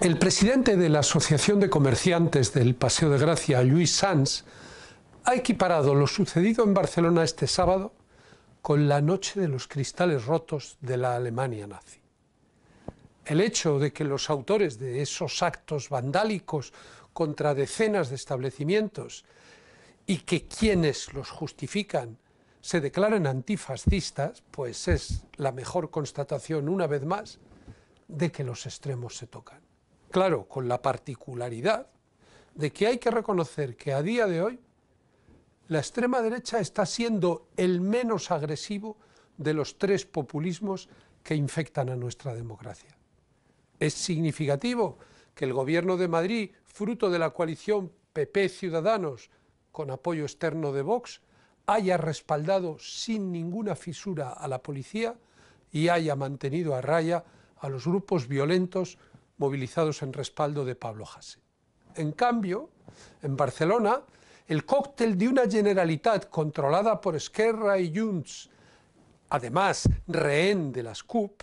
El presidente de la Asociación de Comerciantes del Paseo de Gracia, Luis Sanz, ha equiparado lo sucedido en Barcelona este sábado con la noche de los cristales rotos de la Alemania nazi. El hecho de que los autores de esos actos vandálicos contra decenas de establecimientos y que quienes los justifican se declaren antifascistas, pues es la mejor constatación, una vez más, de que los extremos se tocan. Claro, con la particularidad de que hay que reconocer que a día de hoy la extrema derecha está siendo el menos agresivo de los tres populismos que infectan a nuestra democracia. Es significativo que el gobierno de Madrid, fruto de la coalición PP-Ciudadanos con apoyo externo de Vox, haya respaldado sin ninguna fisura a la policía y haya mantenido a raya a los grupos violentos movilizados en respaldo de Pablo Jase. En cambio, en Barcelona, el cóctel de una Generalitat controlada por Esquerra y Junts, además rehén de las CUP,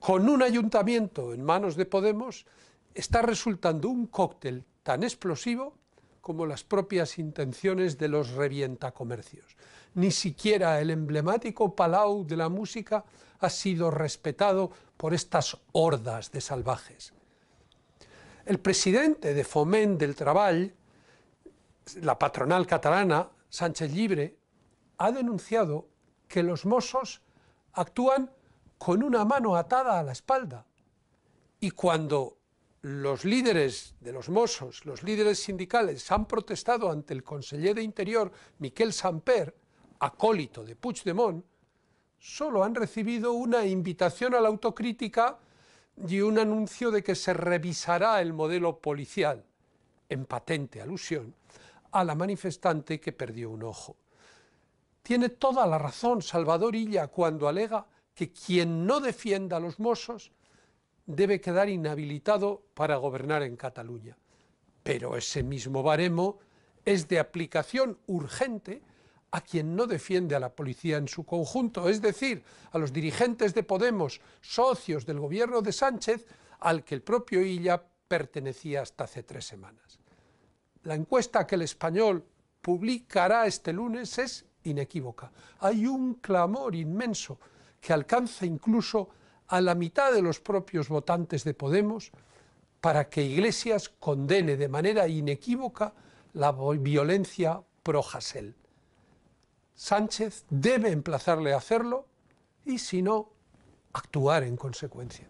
con un ayuntamiento en manos de Podemos, está resultando un cóctel tan explosivo como las propias intenciones de los revientacomercios. Ni siquiera el emblemático Palau de la Música ha sido respetado por estas hordas de salvajes. El presidente de Foment del Trabajo, la patronal catalana, Sánchez Libre, ha denunciado que los mozos actúan con una mano atada a la espalda. Y cuando los líderes de los mozos, los líderes sindicales, han protestado ante el conseller de Interior, Miquel Samper, acólito de Puigdemont, solo han recibido una invitación a la autocrítica y un anuncio de que se revisará el modelo policial, en patente alusión a la manifestante que perdió un ojo. Tiene toda la razón Salvador Illa cuando alega que quien no defienda a los mozos debe quedar inhabilitado para gobernar en Cataluña. Pero ese mismo baremo es de aplicación urgente a quien no defiende a la policía en su conjunto, es decir, a los dirigentes de Podemos, socios del gobierno de Sánchez, al que el propio Illa pertenecía hasta hace tres semanas. La encuesta que el español publicará este lunes es inequívoca. Hay un clamor inmenso que alcanza incluso a la mitad de los propios votantes de Podemos para que Iglesias condene de manera inequívoca la violencia pro-Hassel. Sánchez debe emplazarle a hacerlo y si no, actuar en consecuencia.